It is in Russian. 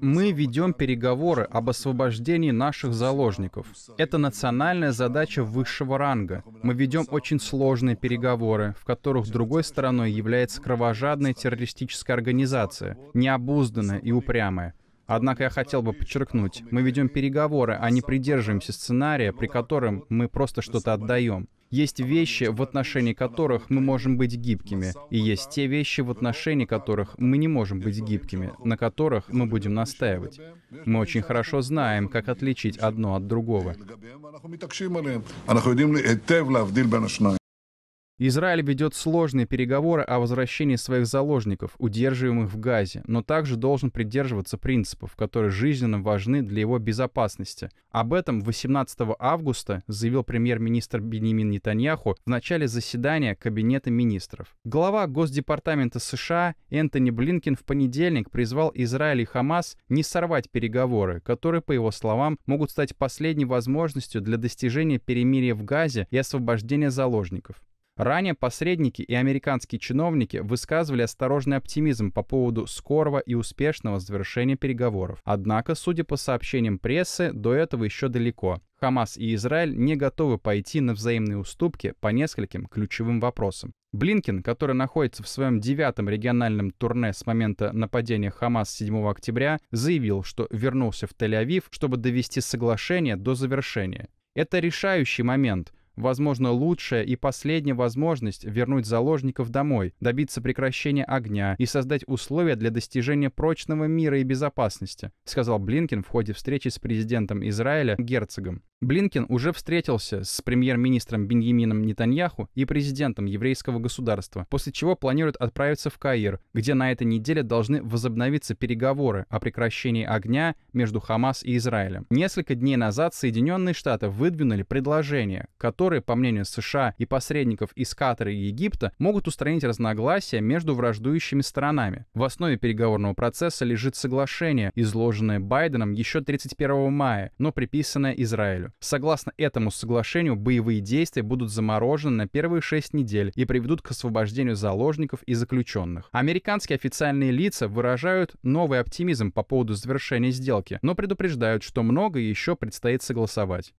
Мы ведем переговоры об освобождении наших заложников. Это национальная задача высшего ранга. Мы ведем очень сложные переговоры, в которых другой стороной является кровожадная террористическая организация, необузданная и упрямая. Однако я хотел бы подчеркнуть, мы ведем переговоры, а не придерживаемся сценария, при котором мы просто что-то отдаем. Есть вещи, в отношении которых мы можем быть гибкими, и есть те вещи, в отношении которых мы не можем быть гибкими, на которых мы будем настаивать. Мы очень хорошо знаем, как отличить одно от другого. А Израиль ведет сложные переговоры о возвращении своих заложников, удерживаемых в Газе, но также должен придерживаться принципов, которые жизненно важны для его безопасности. Об этом 18 августа заявил премьер-министр Бенемин Нетаньяху в начале заседания Кабинета министров. Глава Госдепартамента США Энтони Блинкин в понедельник призвал Израиль и Хамас не сорвать переговоры, которые, по его словам, могут стать последней возможностью для достижения перемирия в Газе и освобождения заложников. Ранее посредники и американские чиновники высказывали осторожный оптимизм по поводу скорого и успешного завершения переговоров. Однако, судя по сообщениям прессы, до этого еще далеко. Хамас и Израиль не готовы пойти на взаимные уступки по нескольким ключевым вопросам. Блинкин, который находится в своем девятом региональном турне с момента нападения Хамас 7 октября, заявил, что вернулся в Тель-Авив, чтобы довести соглашение до завершения. Это решающий момент возможно, лучшая и последняя возможность вернуть заложников домой, добиться прекращения огня и создать условия для достижения прочного мира и безопасности, сказал Блинкин в ходе встречи с президентом Израиля Герцогом. Блинкин уже встретился с премьер-министром Беньямином Нетаньяху и президентом еврейского государства, после чего планирует отправиться в Каир, где на этой неделе должны возобновиться переговоры о прекращении огня между Хамас и Израилем. Несколько дней назад Соединенные Штаты выдвинули предложение, которое которые, по мнению США и посредников из Катара и Египта, могут устранить разногласия между враждующими сторонами. В основе переговорного процесса лежит соглашение, изложенное Байденом еще 31 мая, но приписанное Израилю. Согласно этому соглашению, боевые действия будут заморожены на первые шесть недель и приведут к освобождению заложников и заключенных. Американские официальные лица выражают новый оптимизм по поводу завершения сделки, но предупреждают, что многое еще предстоит согласовать.